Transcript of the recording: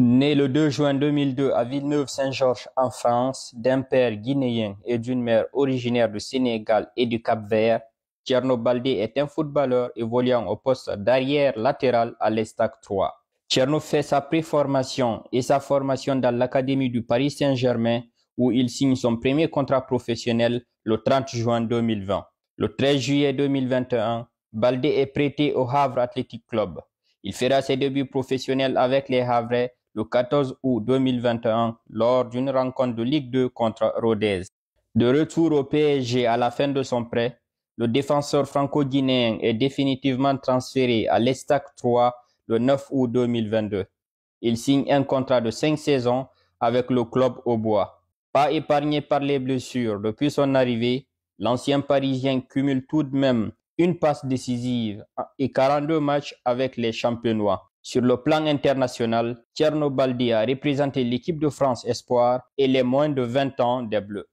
Né le 2 juin 2002 à Villeneuve-Saint-Georges en France, d'un père guinéen et d'une mère originaire du Sénégal et du Cap-Vert, Tierno Baldé est un footballeur évoluant au poste d'arrière latéral à l'Estac 3. Tcherno fait sa préformation et sa formation dans l'Académie du Paris Saint-Germain où il signe son premier contrat professionnel le 30 juin 2020. Le 13 juillet 2021, Baldé est prêté au Havre Athletic Club. Il fera ses débuts professionnels avec les Havrais le 14 août 2021 lors d'une rencontre de Ligue 2 contre Rodez. De retour au PSG à la fin de son prêt, le défenseur franco-guinéen est définitivement transféré à l'Estac 3 le 9 août 2022. Il signe un contrat de cinq saisons avec le club au bois. Pas épargné par les blessures depuis son arrivée, l'ancien Parisien cumule tout de même une passe décisive et 42 matchs avec les championnois. Sur le plan international, Tierno a représenté l'équipe de France Espoir et les moins de 20 ans des Bleus.